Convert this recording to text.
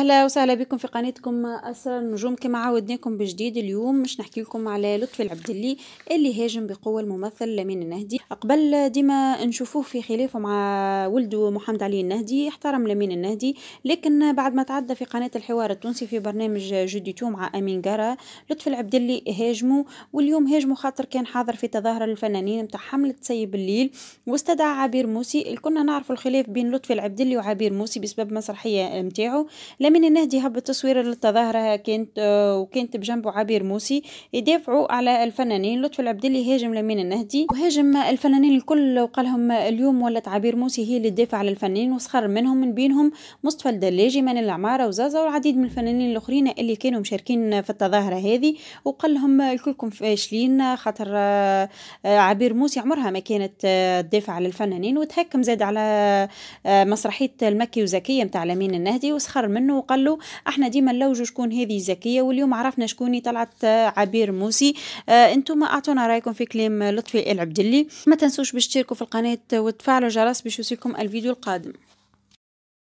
اهلا وسهلا بكم في قناتكم اسرى النجوم كما عودناكم بجديد اليوم مش نحكي لكم على لطفي العبدلي اللي هاجم بقوه الممثل لمين النهدي قبل ديما نشوفوه في خلافه مع ولده محمد علي النهدي احترم لمين النهدي لكن بعد ما تعدى في قناه الحوار التونسي في برنامج جديتو مع امين جارا لطفي العبدلي هاجمه واليوم هاجمه خاطر كان حاضر في تظاهره الفنانين نتاع حمله سيب الليل واستدعى عبير موسي كنا نعرف الخلاف بين لطفي العبدلي وعبير موسي بسبب مسرحيه نتاعو لمن النهدي هب التصوير للتظاهرة كانت وكانت بجنبه عبير موسي يدافعوا على الفنانين لطفي اللي هاجم لمن النهدي وهاجم الفنانين الكل وقالهم اليوم ولات عبير موسي هي اللي تدافع على الفنانين وسخر منهم من بينهم مصطفى الدلاجي من العمارة وزازا والعديد من الفنانين الآخرين اللي كانوا مشاركين في التظاهرة هذه وقال لهم الكلكم فاشلين خاطر عبير موسي عمرها ما كانت تدافع على الفنانين وتهكم زاد على مسرحية المكي وزكية متاع لمين النهدي وسخر منه وقال له احنا ديما نلوجوا شكون هذه زكيه واليوم عرفنا شكون طلعت آه، عبير موسي آه انتم اعطونا رايكم في كلام لطفي العبدلي ما تنسوش باش تشتركوا في القناه وتفعلوا الجرس باش يوصلكم الفيديو القادم